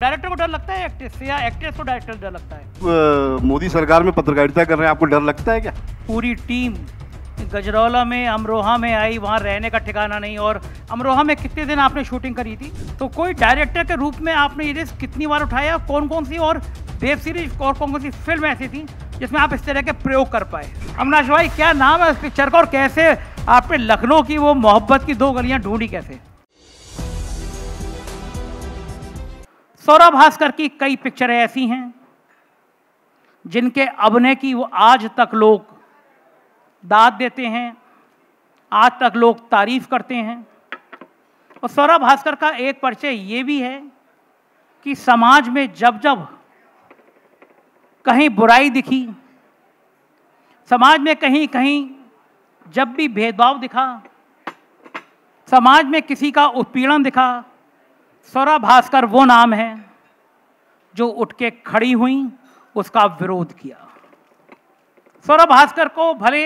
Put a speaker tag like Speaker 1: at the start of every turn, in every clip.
Speaker 1: Director को डर लगता है एक्ट्रेस या एक्ट्रेस को डायरेक्टर डर लगता
Speaker 2: है मोदी सरकार में पत्रकारिता कर रहे हैं आपको डर लगता है क्या
Speaker 1: पूरी टीम गजरौला में अमरोहा में आई वहाँ रहने का ठिकाना नहीं और अमरोहा में कितने दिन आपने शूटिंग करी थी तो कोई डायरेक्टर के रूप में आपने ये रिस्क कितनी बार उठाया कौन कौन सी और वेब सीरीज और कौन कौन सी फिल्म ऐसी थी जिसमें आप इस तरह के प्रयोग कर पाए अमनाश भाई क्या नाम है उस पिक्चर का और कैसे आपने लखनऊ की वो मोहब्बत की दो गलियाँ ढूंढी कैसे सौरभ भास्कर की कई पिक्चरें ऐसी हैं जिनके अभिनय की वो आज तक लोग दाद देते हैं आज तक लोग तारीफ करते हैं और सौरभ भास्कर का एक परिचय ये भी है कि समाज में जब जब कहीं बुराई दिखी समाज में कहीं कहीं जब भी भेदभाव दिखा समाज में किसी का उत्पीड़न दिखा सौरा भास्कर वो नाम है जो उठ के खड़ी हुई उसका विरोध किया सौरा भास्कर को भले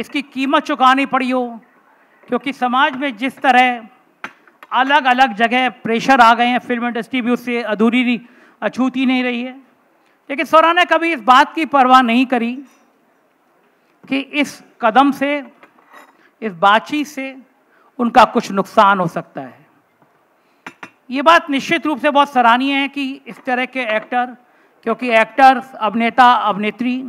Speaker 1: इसकी कीमत चुकानी पड़ी हो क्योंकि समाज में जिस तरह अलग अलग जगह प्रेशर आ गए हैं फिल्म इंडस्ट्री भी उससे अधूरी अछूती नहीं रही है लेकिन सौरा ने कभी इस बात की परवाह नहीं करी कि इस कदम से इस बातचीत से उनका कुछ नुकसान हो सकता है ये बात निश्चित रूप से बहुत सराहनीय है कि इस तरह के एक्टर क्योंकि एक्टर्स अभिनेता अभिनेत्री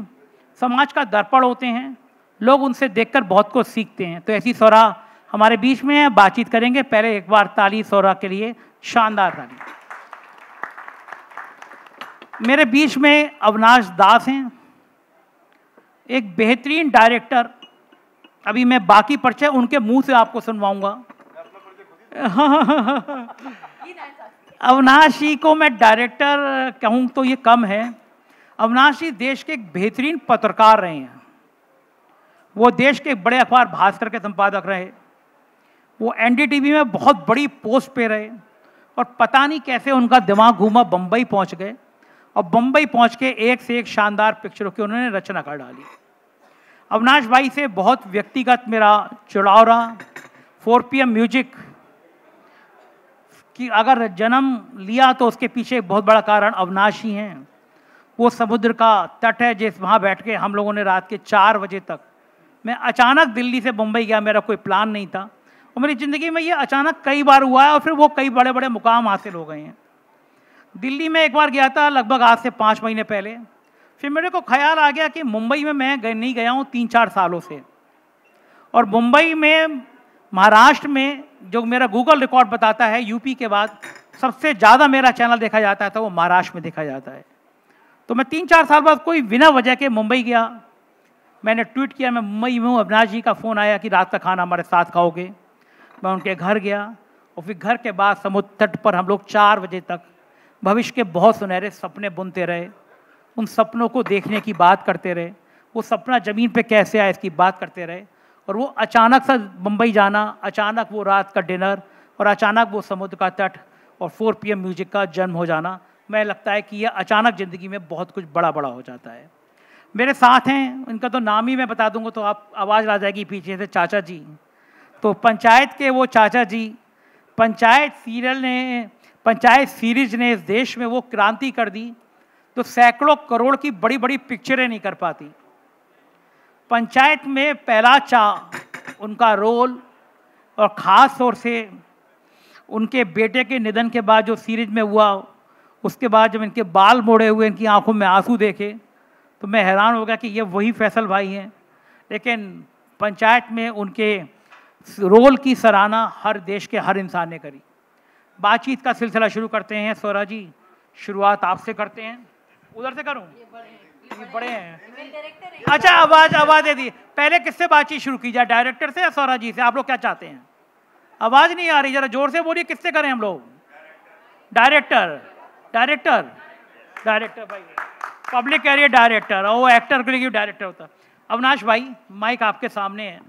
Speaker 1: समाज का दर्पण होते हैं लोग उनसे देखकर बहुत कुछ सीखते हैं तो ऐसी सौरा हमारे बीच में है बातचीत करेंगे पहले एक बार ताली सौरा के लिए शानदार ताली मेरे बीच में अविनाश दास हैं एक बेहतरीन डायरेक्टर अभी मैं बाकी परिचय उनके मुंह से आपको सुनवाऊंगा जी को मैं डायरेक्टर कहूँ तो ये कम है जी देश के एक बेहतरीन पत्रकार रहे हैं वो देश के बड़े अखबार भास्कर के संपादक रहे वो एनडीटीवी में बहुत बड़ी पोस्ट पे रहे और पता नहीं कैसे उनका दिमाग घूमा बम्बई पहुंच गए और बम्बई पहुंच के एक से एक शानदार पिक्चरों की उन्होंने रचना कर डाली अवनाश भाई से बहुत व्यक्तिगत मेरा चुड़ाव रहा फोर पी म्यूजिक कि अगर जन्म लिया तो उसके पीछे बहुत बड़ा कारण अवनाश ही हैं वो समुद्र का तट है जिस वहाँ बैठ के हम लोगों ने रात के चार बजे तक मैं अचानक दिल्ली से मुंबई गया मेरा कोई प्लान नहीं था और मेरी ज़िंदगी में ये अचानक कई बार हुआ है और फिर वो कई बड़े बड़े मुकाम हासिल हो गए हैं दिल्ली में एक बार गया था लगभग आज से पाँच महीने पहले फिर मेरे को ख्याल आ गया कि मुंबई में मैं गए नहीं गया हूँ तीन चार सालों से और मुंबई में महाराष्ट्र में जो मेरा गूगल रिकॉर्ड बताता है यूपी के बाद सबसे ज़्यादा मेरा चैनल देखा जाता था तो वो महाराष्ट्र में देखा जाता है तो मैं तीन चार साल बाद कोई बिना वजह के मुंबई गया मैंने ट्वीट किया मैं मुंबई में हूँ अविनाश जी का फ़ोन आया कि रात का खाना हमारे साथ खाओगे मैं उनके घर गया और फिर घर के बाद समुद्र तट पर हम लोग चार बजे तक भविष्य के बहुत सुनहरे सपने बुनते रहे उन सपनों को देखने की बात करते रहे वो सपना ज़मीन पे कैसे आया इसकी बात करते रहे और वो अचानक सा मुंबई जाना अचानक वो रात का डिनर और अचानक वो समुद्र का तट और फोर पी म्यूजिक का जन्म हो जाना मैं लगता है कि यह अचानक ज़िंदगी में बहुत कुछ बड़ा बड़ा हो जाता है मेरे साथ हैं उनका तो नाम ही मैं बता दूंगा तो आप आवाज़ आ जाएगी पीछे से चाचा जी तो पंचायत के वो चाचा जी पंचायत सीरियल ने पंचायत सीरीज ने इस देश में वो क्रांति कर दी तो सैकड़ों करोड़ की बड़ी बड़ी पिक्चरें नहीं कर पाती पंचायत में पहला चा उनका रोल और ख़ास तौर से उनके बेटे के निधन के बाद जो सीरीज में हुआ उसके बाद जब इनके बाल मोड़े हुए इनकी आंखों में आंसू देखे तो मैं हैरान हो गया कि ये वही फैसल भाई हैं लेकिन पंचायत में उनके रोल की सराहना हर देश के हर इंसान ने करी बातचीत का सिलसिला शुरू करते हैं सोरा जी शुरुआत आपसे करते हैं उधर से करूँ ये बड़े हैं अच्छा आवाज आवाज दे दी पहले किससे बातचीत शुरू की जाए डायरेक्टर से या सौरा जी से आप लोग क्या चाहते हैं आवाज नहीं आ रही जरा जोर से बोलिए किससे करें हम लोग डायरेक्टर डायरेक्टर डायरेक्टर भाई पब्लिक कह रही है डायरेक्टर और वो एक्टर के लिए डायरेक्टर होता अवनाश भाई माइक आपके सामने है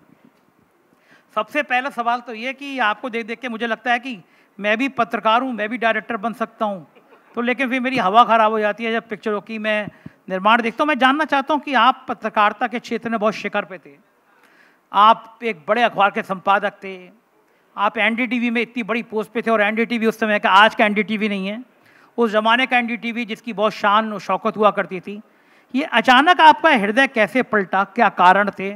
Speaker 1: सबसे पहला सवाल तो ये कि आपको देख देख के मुझे लगता है कि मैं भी पत्रकार हूँ मैं भी डायरेक्टर बन सकता हूँ तो लेकिन फिर मेरी हवा ख़राब हो जाती है जब पिक्चरों की मैं निर्माण देखता हूँ मैं जानना चाहता हूँ कि आप पत्रकारिता के क्षेत्र में बहुत शिखर पे थे आप एक बड़े अखबार के संपादक थे आप एन में इतनी बड़ी पोस्ट पे थे और एन उस समय का आज का एन नहीं है उस ज़माने का एन जिसकी बहुत शान और शौकत हुआ करती थी ये अचानक आपका हृदय कैसे पलटा क्या कारण थे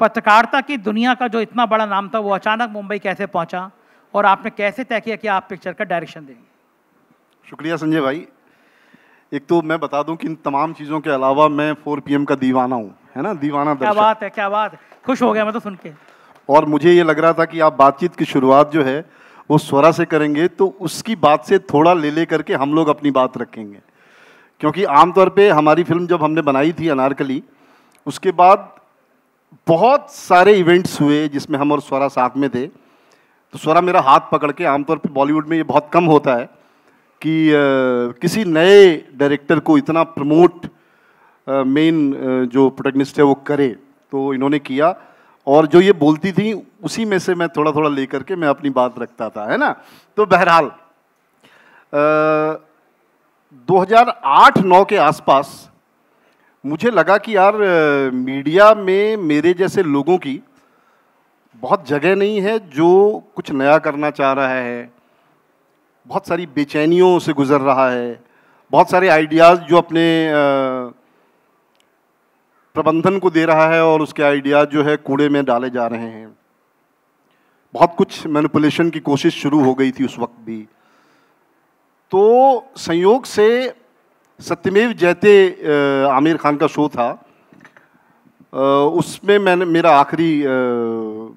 Speaker 1: पत्रकारिता की दुनिया का जो इतना बड़ा नाम था वो अचानक मुंबई कैसे पहुंचा और आपने कैसे तय किया कि आप पिक्चर का डायरेक्शन देंगे
Speaker 2: शुक्रिया संजय भाई एक तो मैं बता दूं कि इन तमाम चीज़ों के अलावा मैं 4 पीएम का दीवाना हूँ है ना दीवाना क्या बात
Speaker 1: है क्या बात है खुश हो गया मैं तो सुन के
Speaker 2: और मुझे ये लग रहा था कि आप बातचीत की शुरुआत जो है वो स्वरा से करेंगे तो उसकी बात से थोड़ा ले ले करके हम लोग अपनी बात रखेंगे क्योंकि आमतौर पे हमारी फिल्म जब हमने बनाई थी अनारकली उसके बाद बहुत सारे इवेंट्स हुए जिसमें हम और स्वरा साथ में थे तो स्वरा मेरा हाथ पकड़ के आमतौर पर बॉलीवुड में ये बहुत कम होता है कि किसी नए डायरेक्टर को इतना प्रमोट मेन जो प्रोटेगनिस्ट है वो करे तो इन्होंने किया और जो ये बोलती थी उसी में से मैं थोड़ा थोड़ा लेकर के मैं अपनी बात रखता था है ना तो बहरहाल 2008-9 के आसपास मुझे लगा कि यार मीडिया में मेरे जैसे लोगों की बहुत जगह नहीं है जो कुछ नया करना चाह रहा है बहुत सारी बेचैनियों से गुज़र रहा है बहुत सारे आइडियाज़ जो अपने प्रबंधन को दे रहा है और उसके आइडियाज़ जो है कूड़े में डाले जा रहे हैं बहुत कुछ मैनिपुलेशन की कोशिश शुरू हो गई थी उस वक्त भी तो संयोग से सत्यमेव जयते आमिर खान का शो था उसमें मैंने मेरा आखिरी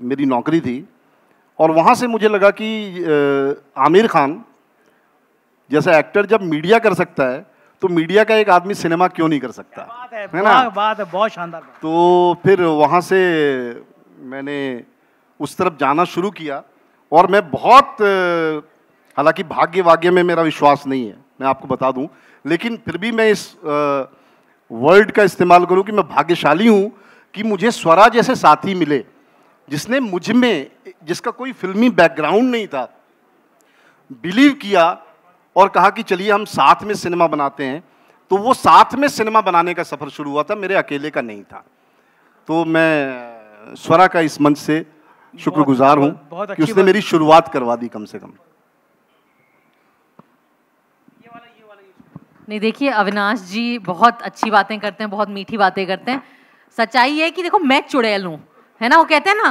Speaker 2: मेरी नौकरी थी और वहाँ से मुझे लगा कि आमिर खान जैसे एक्टर जब मीडिया कर सकता है तो मीडिया का एक आदमी सिनेमा क्यों नहीं कर सकता बात
Speaker 1: है, है ना बात है बहुत शानदार
Speaker 2: तो फिर वहाँ से मैंने उस तरफ जाना शुरू किया और मैं बहुत हालांकि भाग्य वाग्य में मेरा विश्वास नहीं है मैं आपको बता दूं लेकिन फिर भी मैं इस वर्ड का इस्तेमाल करूं कि मैं भाग्यशाली हूं कि मुझे स्वरा जैसे साथी मिले जिसने मुझ में जिसका कोई फिल्मी बैकग्राउंड नहीं था बिलीव किया और कहा कि चलिए हम साथ में सिनेमा बनाते हैं तो वो साथ में सिनेमा बनाने का सफ़र शुरू हुआ था मेरे अकेले का नहीं था तो मैं स्वरा का इस मंच से शुक्रगुजार हूँ कि उसने मेरी शुरुआत करवा दी कम से कम
Speaker 3: नहीं देखिए अविनाश जी बहुत अच्छी बातें करते हैं बहुत मीठी बातें करते हैं सच्चाई है कि देखो मैं चुड़ैल हूँ है ना वो कहते हैं ना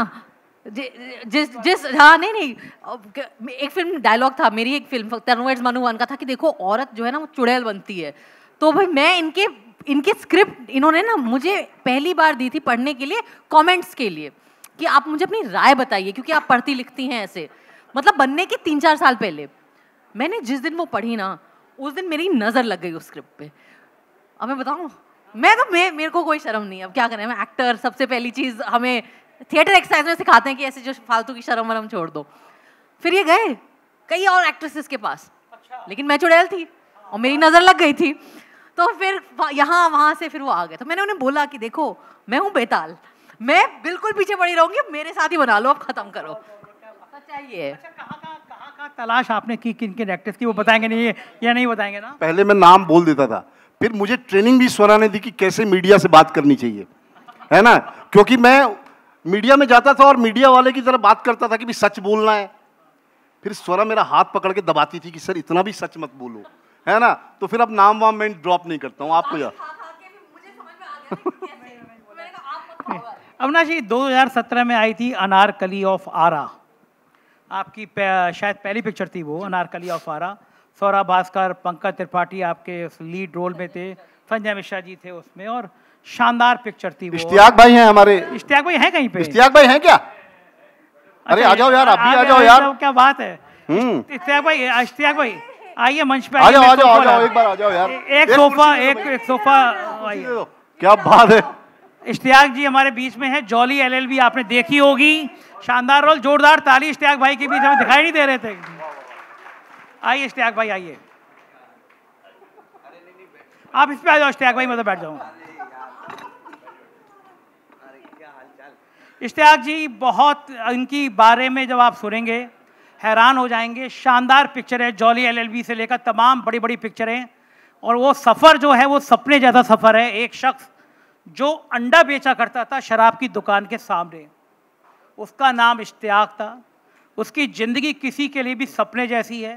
Speaker 3: जिस जिस हाँ नहीं नहीं एक फिल्म डायलॉग था मेरी एक फिल्म मनु वन का था कि देखो औरत जो है ना वो चुड़ैल बनती है तो भाई मैं इनके इनके स्क्रिप्ट इन्होंने ना मुझे पहली बार दी थी पढ़ने के लिए कमेंट्स के लिए कि आप मुझे अपनी राय बताइए क्योंकि आप पढ़ती लिखती हैं ऐसे मतलब बनने के तीन चार साल पहले मैंने जिस दिन वो पढ़ी ना उस दिन मेरी नज़र लग गई उस स्क्रिप्ट पे अब मैं बताऊँ मैं तो मैं मेरे को कोई शर्म नहीं अब क्या करें मैं एक्टर सबसे पहली चीज़ हमें थिएटर एक्सरसाइज में सिखाते हैं कि ऐसे जो फालतू की शर्म वरम छोड़ दो फिर ये गए कई और एक्ट्रेसेस के पास अच्छा। लेकिन मैं चुड़ैल थी और मेरी नज़र लग गई थी तो फिर यहाँ वहाँ से फिर वो आ गए तो मैंने उन्हें बोला कि देखो मैं हूँ बेताल मैं बिल्कुल पीछे पड़ी रहूँगी मेरे साथ ही बना लो अब खत्म करो तो
Speaker 1: चाहिए अच्छा, कहाँ का कहाँ का तलाश आपने की किन किन एक्टर्स की वो बताएंगे नहीं या नहीं बताएंगे ना
Speaker 2: पहले मैं नाम बोल देता था फिर मुझे ट्रेनिंग भी स्वरा ने दी कि कैसे मीडिया से बात करनी चाहिए है ना क्योंकि मैं मीडिया में जाता था और मीडिया वाले की तरह बात करता था कि भी सच बोलना है फिर स्वरा मेरा हाथ पकड़ के दबाती थी कि सर इतना भी सच मत बोलो है ना तो फिर अब नाम वाम मैं ड्रॉप नहीं करता हूँ आपको यार
Speaker 1: अमना जी 2017 में आई थी अनारकली ऑफ आरा आपकी शायद पहली पिक्चर थी वो अनारकली ऑफ आरा सौरा भास्कर पंकज त्रिपाठी आपके लीड रोल में थे संजय मिश्रा जी थे उसमें और शानदार पिक्चर थी इश्तियाक भाई हैं हमारे इश्तियाक भाई हैं कहीं पे इश्तियाक भाई हैं क्या
Speaker 2: अच्छा, अरे आ जाओ यार आप भी आ जाओ यार क्या बात है हम्म।
Speaker 1: इश्तियाक भाई इश्तियाक भाई आइए मंच पे आ जाओ आ जाओ आ एक बार आ जाओ यार एक सोफा एक एक सोफा क्या बात है इश्तियाक जी हमारे बीच में है जॉली एलएलबी आपने देखी होगी शानदार रोल जोरदार ताली इश्तियाक भाई के बीच हमें दिखाई नहीं दे रहे थे आइए इश्तियाक भाई आइए आप इस पे आ जाओ इश्तियाक भाई मतलब बैठ जाऊंगा इश्तियाक जी बहुत इनकी बारे में जब आप सुनेंगे हैरान हो जाएंगे शानदार पिक्चर है जॉली एलएलबी से लेकर तमाम बड़ी बड़ी पिक्चरें और वो सफ़र जो है वो सपने जैसा सफ़र है एक शख्स जो अंडा बेचा करता था शराब की दुकान के सामने उसका नाम इश्तियाक था उसकी ज़िंदगी किसी के लिए भी सपने जैसी है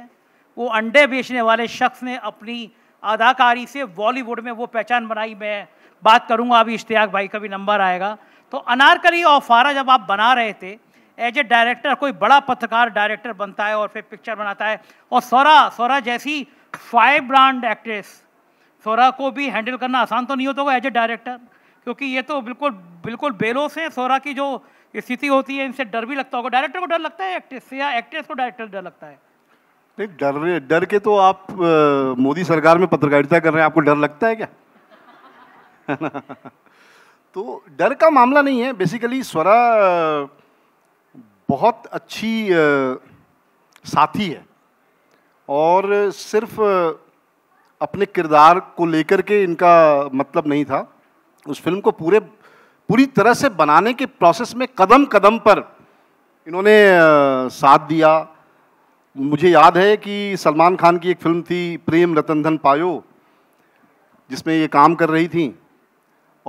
Speaker 1: वो अंडे बेचने वाले शख्स ने अपनी अदाकारी से बॉलीवुड में वो पहचान बनाई मैं बात करूँगा अभी इश्तियाक भाई का भी नंबर आएगा तो अनारकली और फारा जब आप बना रहे थे एज ए डायरेक्टर कोई बड़ा पत्रकार डायरेक्टर बनता है और फिर पिक्चर बनाता है और सोरा सोरा जैसी फाइव ब्रांड एक्ट्रेस सोरा को भी हैंडल करना आसान तो नहीं होता होगा एज ए डायरेक्टर क्योंकि ये तो बिल्कुल बिल्कुल बेलोस है सोरा की जो स्थिति होती है इनसे डर भी लगता होगा डायरेक्टर को डर लगता है एक्ट्रेस से या एक्ट्रेस को डायरेक्टर डर लगता है
Speaker 2: नहीं डर डर के तो आप मोदी सरकार में पत्रकारिता कर रहे हैं आपको डर लगता है क्या तो डर का मामला नहीं है बेसिकली स्वरा बहुत अच्छी साथी है और सिर्फ अपने किरदार को लेकर के इनका मतलब नहीं था उस फिल्म को पूरे पूरी तरह से बनाने के प्रोसेस में कदम कदम पर इन्होंने साथ दिया मुझे याद है कि सलमान खान की एक फिल्म थी प्रेम रतन धन पायो जिसमें ये काम कर रही थी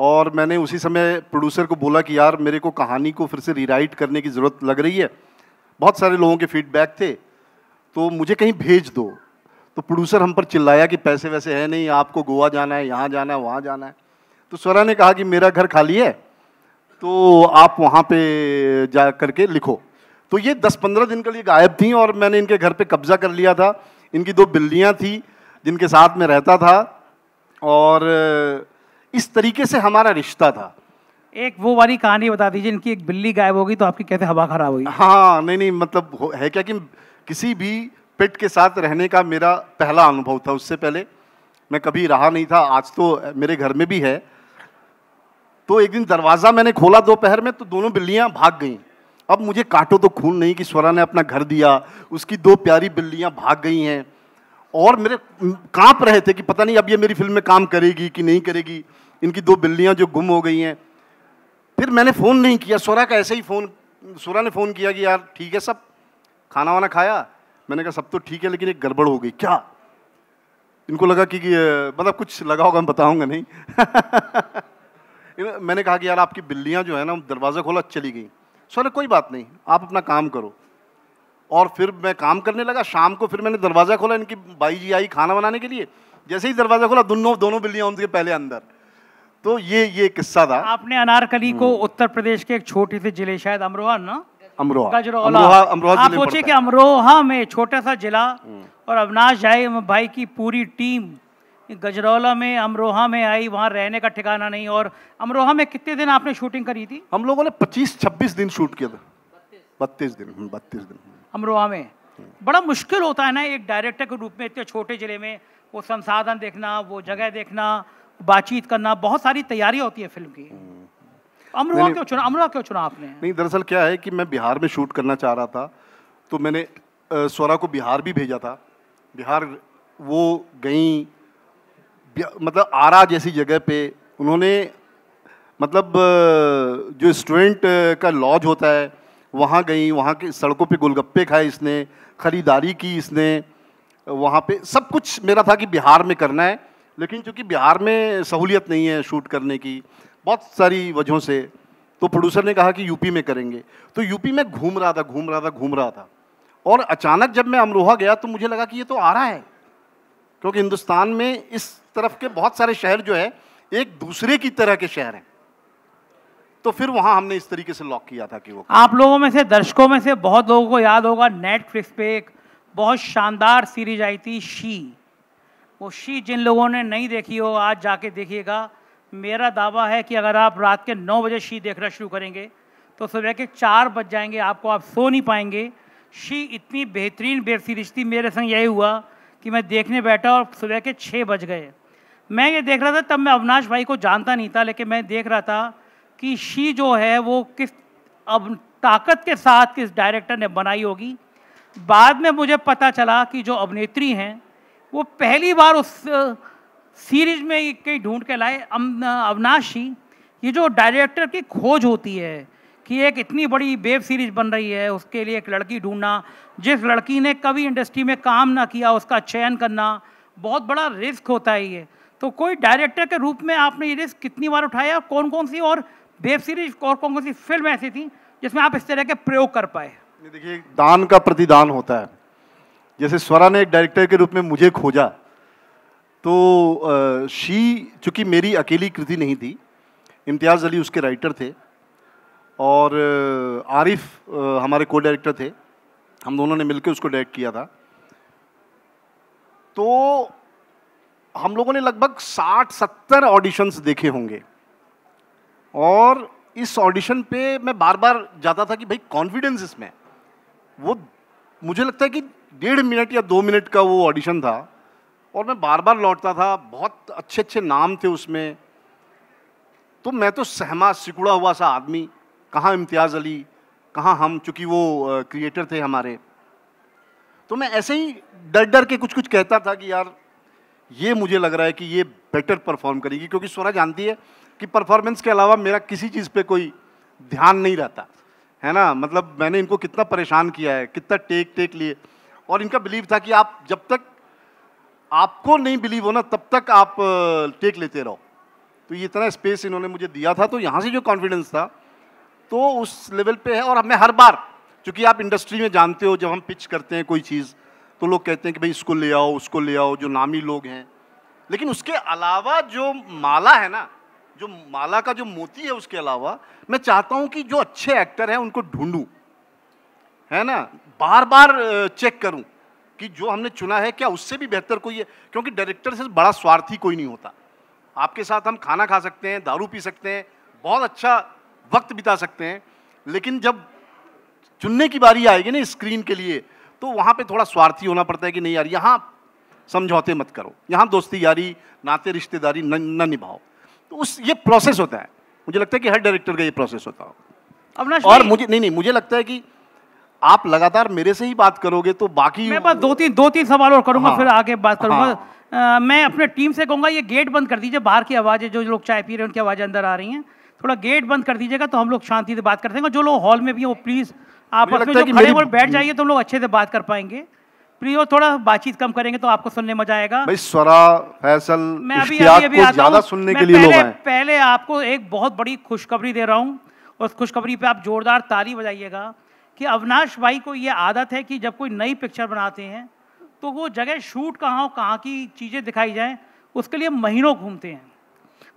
Speaker 2: और मैंने उसी समय प्रोड्यूसर को बोला कि यार मेरे को कहानी को फिर से रीराइट करने की ज़रूरत लग रही है बहुत सारे लोगों के फीडबैक थे तो मुझे कहीं भेज दो तो प्रोड्यूसर हम पर चिल्लाया कि पैसे वैसे है नहीं आपको गोवा जाना है यहाँ जाना है वहाँ जाना है तो स्वरा ने कहा कि मेरा घर खाली है तो आप वहाँ पे जा करके लिखो तो ये 10-15 दिन के लिए गायब थी और मैंने इनके घर पे कब्जा कर लिया था इनकी दो बिल्लियाँ थी जिनके साथ में रहता था और इस तरीके से हमारा रिश्ता था
Speaker 1: एक वो वाली कहानी बता दीजिए इनकी एक बिल्ली गायब होगी तो आपकी कैसे हवा खराब होगी हाँ नहीं नहीं
Speaker 2: मतलब है क्या कि किसी भी पेट के साथ रहने का मेरा पहला अनुभव था उससे पहले मैं कभी रहा नहीं था आज तो मेरे घर में भी है तो एक दिन दरवाज़ा मैंने खोला दोपहर में तो दोनों बिल्लियाँ भाग गईं अब मुझे काटो तो खून नहीं कि स्वरा ने अपना घर दिया उसकी दो प्यारी बिल्लियाँ भाग गई हैं और मेरे कांप रहे थे कि पता नहीं अब ये मेरी फिल्म में काम करेगी कि नहीं करेगी इनकी दो बिल्लियाँ जो गुम हो गई हैं फिर मैंने फ़ोन नहीं किया सोरा का ऐसे ही फ़ोन सोरा ने फ़ोन किया कि यार ठीक है सब खाना वाना खाया मैंने कहा सब तो ठीक है लेकिन एक गड़बड़ हो गई क्या इनको लगा कि, कि मतलब कुछ लगा होगा मैं बताऊंगा नहीं मैंने कहा कि यार आपकी बिल्लियाँ जो है ना दरवाज़ा खोला चली गई सोरे कोई बात नहीं आप अपना काम करो और फिर मैं काम करने लगा शाम को फिर मैंने दरवाज़ा खोला इनकी बाई जी आई खाना बनाने के लिए जैसे ही दरवाज़ा खोला दोनों दोनों बिल्लियाँ उनके पहले अंदर तो ये ये किस्सा था
Speaker 1: आपने अनारकली को हम्म। उत्तर प्रदेश के एक छोटे से जिले शायद अमरोहा ना अमरोहा अमरोहा आप सोचिए कि अमरोहा में छोटा सा जिला हम्म। और अविनाश जाए भाई की पूरी टीम गजरौला में अमरोहा में आई वहाँ रहने का ठिकाना नहीं और अमरोहा में कितने दिन आपने शूटिंग करी थी
Speaker 2: हम लोगों ने 25-26 दिन शूट किया था बत्तीस दिन हम्म, बत्तीस दिन
Speaker 1: अमरोहा में बड़ा मुश्किल होता है ना एक डायरेक्टर के रूप में इतने छोटे ज़िले में वो संसाधन देखना वो जगह हम्म। देखना बातचीत करना बहुत सारी तैयारी होती है फिल्म की हम्म। अमरोहा क्यों चुना अमरोहा क्यों चुना आपने नहीं
Speaker 2: दरअसल क्या है कि मैं बिहार में शूट करना चाह रहा था तो मैंने स्वरा को बिहार भी भेजा था बिहार वो गई मतलब आरा जैसी जगह पे उन्होंने मतलब जो स्टूडेंट का लॉज होता है वहाँ गई वहाँ के सड़कों पे गोलगप्पे खाए इसने ख़रीदारी की इसने वहाँ पे सब कुछ मेरा था कि बिहार में करना है लेकिन चूँकि बिहार में सहूलियत नहीं है शूट करने की बहुत सारी वजहों से तो प्रोड्यूसर ने कहा कि यूपी में करेंगे तो यूपी में घूम रहा था घूम रहा था घूम रहा था और अचानक जब मैं अमरोहा गया तो मुझे लगा कि ये तो आ रहा है क्योंकि हिंदुस्तान में इस तरफ के बहुत सारे शहर जो है एक दूसरे की तरह के शहर हैं तो फिर वहां हमने इस तरीके से लॉक किया था कि वो
Speaker 1: आप लोगों में से दर्शकों में से बहुत लोगों को याद होगा नेटफ्लिक्स पे एक बहुत शानदार सीरीज आई थी शी वो शी जिन लोगों ने नहीं देखी हो आज जाके देखिएगा मेरा दावा है कि अगर आप रात के नौ बजे शी देखना शुरू करेंगे तो सुबह के चार बज जाएंगे आपको आप सो नहीं पाएंगे शी इतनी बेहतरीन वेब सीरीज थी मेरे संग यही हुआ कि मैं देखने बैठा और सुबह के छः बज गए मैं ये देख रहा था तब मैं अविनाश भाई को जानता नहीं था लेकिन मैं देख रहा था कि शी जो है वो किस अब ताकत के साथ किस डायरेक्टर ने बनाई होगी बाद में मुझे पता चला कि जो अभिनेत्री हैं वो पहली बार उस सीरीज में कहीं ढूंढ के लाए अविनाशी ये जो डायरेक्टर की खोज होती है कि एक इतनी बड़ी वेब सीरीज बन रही है उसके लिए एक लड़की ढूंढना जिस लड़की ने कभी इंडस्ट्री में काम ना किया उसका चयन करना बहुत बड़ा रिस्क होता है ये तो कोई डायरेक्टर के रूप में आपने ये रिस्क कितनी बार उठाया कौन कौन सी और वेब सीरीज और कौन कौन सी फिल्म ऐसी थी जिसमें आप इस तरह के प्रयोग कर पाए
Speaker 2: देखिए दान का प्रतिदान होता है जैसे स्वरा ने एक डायरेक्टर के रूप में मुझे खोजा तो शी चूंकि मेरी अकेली कृति नहीं थी इम्तियाज़ अली उसके राइटर थे और आरिफ हमारे को डायरेक्टर थे हम दोनों ने मिलकर उसको डायरेक्ट किया था तो हम लोगों ने लगभग 60-70 ऑडिशंस देखे होंगे और इस ऑडिशन पे मैं बार बार जाता था कि भाई कॉन्फिडेंस इसमें वो मुझे लगता है कि डेढ़ मिनट या दो मिनट का वो ऑडिशन था और मैं बार बार लौटता था बहुत अच्छे अच्छे नाम थे उसमें तो मैं तो सहमा सिकुड़ा हुआ सा आदमी कहाँ इम्तियाज़ अली कहाँ हम चूँकि वो क्रिएटर थे हमारे तो मैं ऐसे ही डर डर के कुछ कुछ कहता था कि यार ये मुझे लग रहा है कि ये बेटर परफॉर्म करेगी क्योंकि स्वरा जानती है कि परफॉर्मेंस के अलावा मेरा किसी चीज़ पे कोई ध्यान नहीं रहता है ना मतलब मैंने इनको कितना परेशान किया है कितना टेक टेक लिए और इनका बिलीव था कि आप जब तक आपको नहीं बिलीव हो ना तब तक आप टेक लेते रहो तो ये इतना स्पेस इन्होंने मुझे दिया था तो यहाँ से जो कॉन्फिडेंस था तो उस लेवल पे है और हमें हर बार चूँकि आप इंडस्ट्री में जानते हो जब हम पिच करते हैं कोई चीज़ तो लोग कहते हैं कि भाई इसको ले आओ उसको ले आओ जो नामी लोग हैं लेकिन उसके अलावा जो माला है ना जो माला का जो मोती है उसके अलावा मैं चाहता हूं कि जो अच्छे एक्टर हैं उनको ढूंढूं है ना बार बार चेक करूं कि जो हमने चुना है क्या उससे भी बेहतर कोई है क्योंकि डायरेक्टर से बड़ा स्वार्थी कोई नहीं होता आपके साथ हम खाना खा सकते हैं दारू पी सकते हैं बहुत अच्छा वक्त बिता सकते हैं लेकिन जब चुनने की बारी आएगी ना स्क्रीन के लिए तो वहाँ पे थोड़ा स्वार्थी होना पड़ता है कि नहीं यार यहाँ समझौते मत करो यहाँ दोस्ती यारी नाते रिश्तेदारी न, न निभाओ तो उस ये प्रोसेस होता है मुझे लगता है कि हर डायरेक्टर का ये प्रोसेस होता
Speaker 1: होगा और मुझे
Speaker 2: नहीं नहीं मुझे लगता है कि आप लगातार मेरे से ही बात करोगे तो बाकी मैं बस दो तीन दो तीन सवाल और करूंगा हाँ, फिर आगे बात हाँ। करूंगा
Speaker 1: हाँ, आ, मैं अपने टीम से कहूंगा ये गेट बंद कर दीजिए बाहर की आवाज़ें जो लोग चाय पी रहे हैं उनकी आवाज़ें अंदर आ रही हैं थोड़ा गेट बंद कर दीजिएगा तो हम लोग शांति से बात कर देंगे जो लोग हॉल में भी हैं वो प्लीज़ आप बैठ जाइए तो हम लोग अच्छे से बात कर पाएंगे प्रियो थोड़ा बातचीत कम करेंगे तो आपको सुनने मजा आएगा भाई
Speaker 2: स्वरा फैसल मैं अभी अभी, अभी ज्यादा सुनने के लिए पहले, लोग हैं
Speaker 1: पहले आपको एक बहुत बड़ी खुशखबरी दे रहा हूँ उस खुशखबरी पे आप जोरदार ताली बजाइएगा कि अविनाश भाई को ये आदत है कि जब कोई नई पिक्चर बनाते हैं तो वो जगह शूट कहाँ हो कहाँ की चीज़ें दिखाई जाएँ उसके लिए महीनों घूमते हैं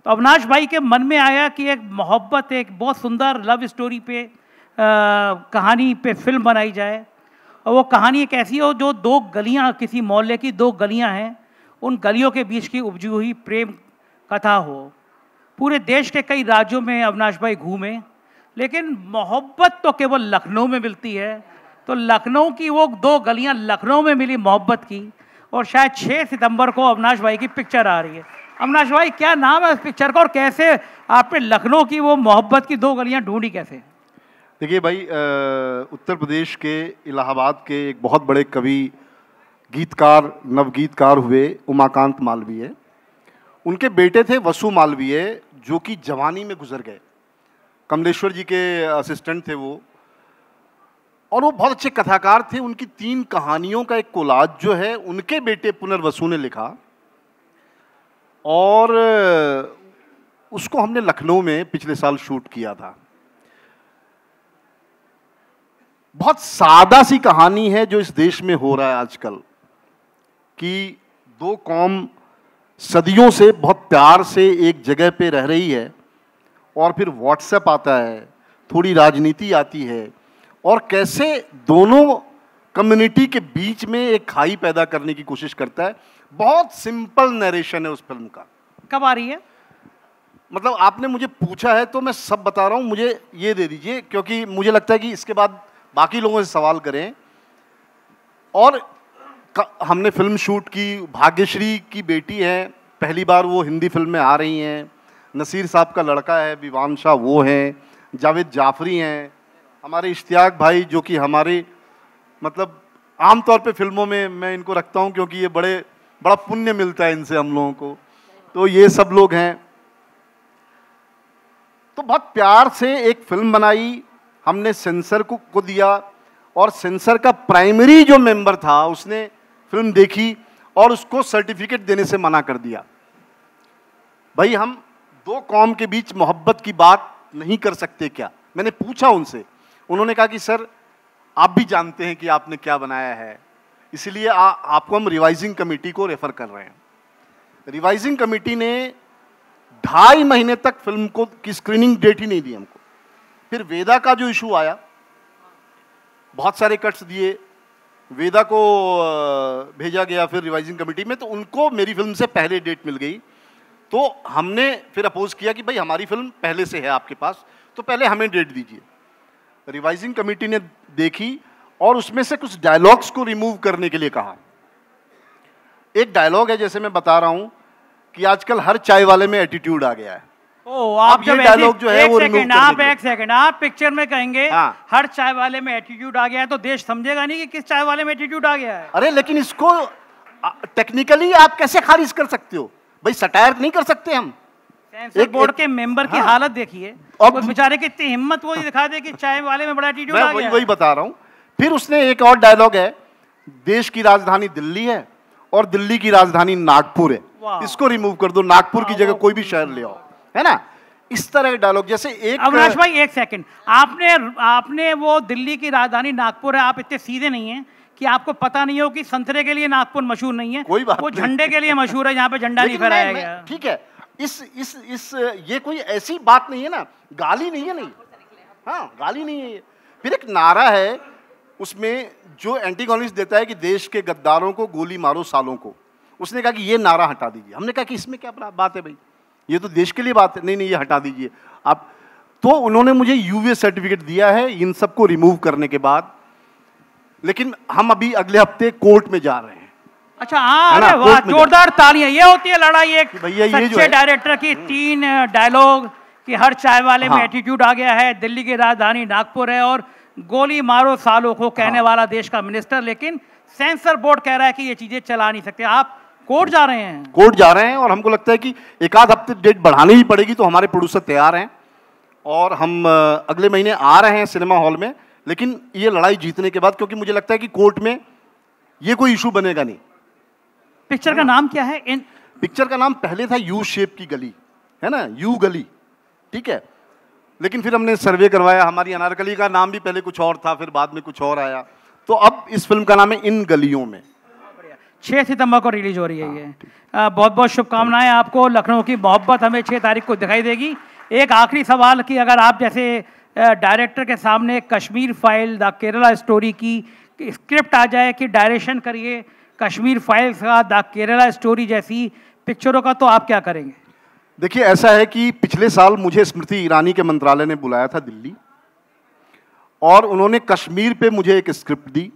Speaker 1: तो अविनाश भाई के मन में आया कि एक मोहब्बत एक बहुत सुंदर लव स्टोरी पे आ, कहानी पे फिल्म बनाई जाए और वो कहानी एक ऐसी हो जो दो गलियां किसी मोहल्ले की दो गलियां हैं उन गलियों के बीच की उपजी हुई प्रेम कथा हो पूरे देश के कई राज्यों में अविनाश भाई घूमे लेकिन मोहब्बत तो केवल लखनऊ में मिलती है तो लखनऊ की वो दो गलियां लखनऊ में मिली मोहब्बत की और शायद 6 सितंबर को अविनाश भाई की पिक्चर आ रही है अविनाश भाई क्या नाम है उस पिक्चर का और कैसे आपने लखनऊ की वो मोहब्बत की दो गलियां ढूंढी कैसे
Speaker 2: देखिए भाई उत्तर प्रदेश के इलाहाबाद के एक बहुत बड़े कवि गीतकार नवगीतकार हुए उमाकांत मालवीय उनके बेटे थे वसु मालवीय जो कि जवानी में गुजर गए कमलेश्वर जी के असिस्टेंट थे वो और वो बहुत अच्छे कथाकार थे उनकी तीन कहानियों का एक कोलाज जो है उनके बेटे पुनर्वसु ने लिखा और उसको हमने लखनऊ में पिछले साल शूट किया था बहुत सादा सी कहानी है जो इस देश में हो रहा है आजकल कि दो कौम सदियों से बहुत प्यार से एक जगह पे रह रही है और फिर व्हाट्सएप आता है थोड़ी राजनीति आती है और कैसे दोनों कम्युनिटी के बीच में एक खाई पैदा करने की कोशिश करता है बहुत सिंपल नरेशन है उस फिल्म का कब आ रही है मतलब आपने मुझे पूछा है तो मैं सब बता रहा हूँ मुझे ये दे दीजिए क्योंकि मुझे लगता है कि इसके बाद बाकी लोगों से सवाल करें और हमने फिल्म शूट की भाग्यश्री की बेटी है पहली बार वो हिंदी फिल्म में आ रही हैं नसीर साहब का लड़का है विवान शाह वो हैं जावेद जाफरी हैं हमारे इश्तियाक भाई जो कि हमारे मतलब आमतौर पे फिल्मों में मैं इनको रखता हूँ क्योंकि ये बड़े बड़ा पुण्य मिलता है इनसे हम लोगों को तो ये सब लोग हैं तो बहुत प्यार से एक फिल्म बनाई हमने सेंसर को को दिया और सेंसर का प्राइमरी जो मेंबर था उसने फिल्म देखी और उसको सर्टिफिकेट देने से मना कर दिया भाई हम दो कौम के बीच मोहब्बत की बात नहीं कर सकते क्या मैंने पूछा उनसे उन्होंने कहा कि सर आप भी जानते हैं कि आपने क्या बनाया है इसलिए आपको हम रिवाइजिंग कमेटी को रेफर कर रहे हैं रिवाइजिंग कमेटी ने ढाई महीने तक फिल्म को की स्क्रीनिंग डेट ही नहीं दी हमको फिर वेदा का जो इशू आया बहुत सारे कट्स दिए वेदा को भेजा गया फिर रिवाइजिंग कमेटी में तो उनको मेरी फिल्म से पहले डेट मिल गई तो हमने फिर अपोज किया कि भाई हमारी फिल्म पहले से है आपके पास तो पहले हमें डेट दीजिए रिवाइजिंग कमेटी ने देखी और उसमें से कुछ डायलॉग्स को रिमूव करने के लिए कहा एक डायलॉग है जैसे मैं बता रहा हूं कि आजकल हर चाय वाले में एटीट्यूड आ गया है
Speaker 1: ओ, आप जब डायलॉग जो है वो सेकंड आप एक सेकंड आप पिक्चर में कहेंगे हाँ। हर चाय वाले में एटीट्यूड आ गया है तो देश समझेगा नहीं कि किस चाय वाले में एटीट्यूड आ गया है अरे लेकिन इसको
Speaker 2: टेक्निकली आप कैसे
Speaker 1: खारिज कर सकते हो भाई सटायर नहीं कर सकते हम एक बोर्ड के मेंबर की हाँ। हालत देखिए और बेचारे की इतनी हिम्मत वो दिखा दे कि चाय वाले में बड़ा एटीट्यूड आ गया वही बता रहा हूँ फिर उसने
Speaker 2: एक और डायलॉग है देश की राजधानी दिल्ली है और दिल्ली की राजधानी नागपुर है इसको रिमूव कर दो नागपुर की जगह कोई भी शहर ले आओ
Speaker 1: है ना इस तरह के डायलॉग जैसे एक अविनाश भाई एक सेकंड आपने आपने वो दिल्ली की राजधानी नागपुर है आप इतने सीधे नहीं है कि आपको पता नहीं हो कि संतरे के लिए नागपुर मशहूर नहीं है कोई बात वो झंडे के लिए मशहूर है यहाँ पे झंडा नहीं फहराया गया ठीक है इस इस इस ये कोई ऐसी बात नहीं है ना
Speaker 2: गाली नहीं है नहीं हाँ गाली नहीं है फिर एक नारा है उसमें जो एंटीगोनिस देता है कि देश के गद्दारों को गोली मारो सालों को उसने कहा कि ये नारा हटा दीजिए हमने कहा कि इसमें क्या बात है भाई ये तो देश के लिए बात है नहीं नहीं ये हटा दीजिए आप तो उन्होंने मुझे यूवीए सर्टिफिकेट दिया है इन सबको रिमूव करने के बाद लेकिन हम अभी अगले हफ्ते कोर्ट में जा रहे हैं
Speaker 1: अच्छा हाँ, वाह जोरदार तालियां ये होती है लड़ाई एक सच्चे डायरेक्टर की हम्म। तीन डायलॉग कि हर चाय वाले हाँ। में एटीट्यूड आ गया है दिल्ली की राजधानी नागपुर है और गोली मारो सालों को कहने हाँ। वाला देश का मिनिस्टर लेकिन सेंसर बोर्ड कह रहा है कि ये चीजें चला नहीं सकते आप कोर्ट जा रहे हैं
Speaker 2: कोर्ट जा रहे हैं और हमको लगता है कि एक आध हफ्ते डेट बढ़ानी ही पड़ेगी तो हमारे प्रोड्यूसर तैयार हैं और हम अगले महीने आ रहे हैं सिनेमा हॉल में लेकिन ये लड़ाई जीतने के बाद क्योंकि मुझे लगता है कि कोर्ट में ये कोई इशू बनेगा नहीं
Speaker 1: पिक्चर का हाँ। नाम क्या है इन
Speaker 2: पिक्चर का नाम पहले था यू शेप की गली है ना यू गली ठीक है लेकिन फिर हमने सर्वे करवाया हमारी अनारकली का नाम भी पहले कुछ और था फिर बाद में कुछ और आया तो
Speaker 1: अब इस फिल्म का नाम है इन गलियों में छः सितंबर को रिलीज हो रही है ये बहुत बहुत शुभकामनाएं आपको लखनऊ की मोहब्बत हमें छः तारीख को दिखाई देगी एक आखिरी सवाल कि अगर आप जैसे डायरेक्टर के सामने Kashmir file the Kerala story की स्क्रिप्ट आ जाए कि डायरेक्शन करिए कश्मीर फाइल्स का द केरला स्टोरी जैसी पिक्चरों का तो आप क्या करेंगे
Speaker 2: देखिए ऐसा है कि पिछले साल मुझे स्मृति ईरानी के मंत्रालय ने बुलाया था दिल्ली और उन्होंने कश्मीर पे मुझे एक स्क्रिप्ट दी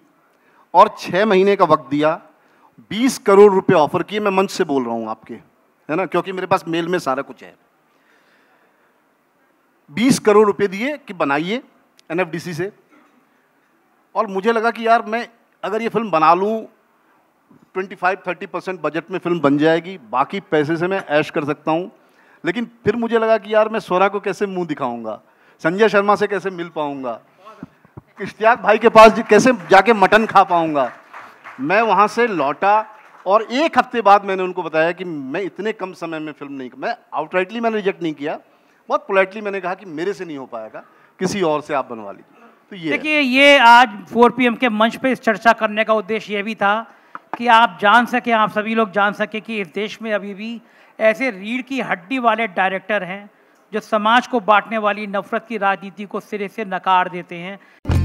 Speaker 2: और छः महीने का वक्त दिया बीस करोड़ रुपए ऑफर किए मैं मंच से बोल रहा हूँ आपके है ना क्योंकि मेरे पास मेल में सारा कुछ है बीस करोड़ रुपए दिए कि बनाइए एन से और मुझे लगा कि यार मैं अगर ये फिल्म बना लूँ 25-30 परसेंट बजट में फिल्म बन जाएगी बाकी पैसे से मैं ऐश कर सकता हूँ लेकिन फिर मुझे लगा कि यार मैं सोरा को कैसे मुंह दिखाऊंगा संजय शर्मा से कैसे मिल पाऊंगा इश्तियाक भाई के पास कैसे जाके मटन खा पाऊंगा मैं वहाँ से लौटा और एक हफ्ते बाद मैंने उनको बताया कि मैं इतने कम समय में फिल्म नहीं मैं आउटराइटली मैंने रिजेक्ट नहीं किया बहुत पोलाइटली मैंने कहा कि मेरे से नहीं हो पाएगा किसी और से आप बनवा लीजिए तो ये देखिए
Speaker 1: ये आज 4 पीएम के मंच पे इस चर्चा करने का उद्देश्य ये भी था कि आप जान सकें आप सभी लोग जान सकें कि इस देश में अभी भी ऐसे रीढ़ की हड्डी वाले डायरेक्टर हैं जो समाज को बांटने वाली नफरत की राजनीति को सिरे से नकार देते हैं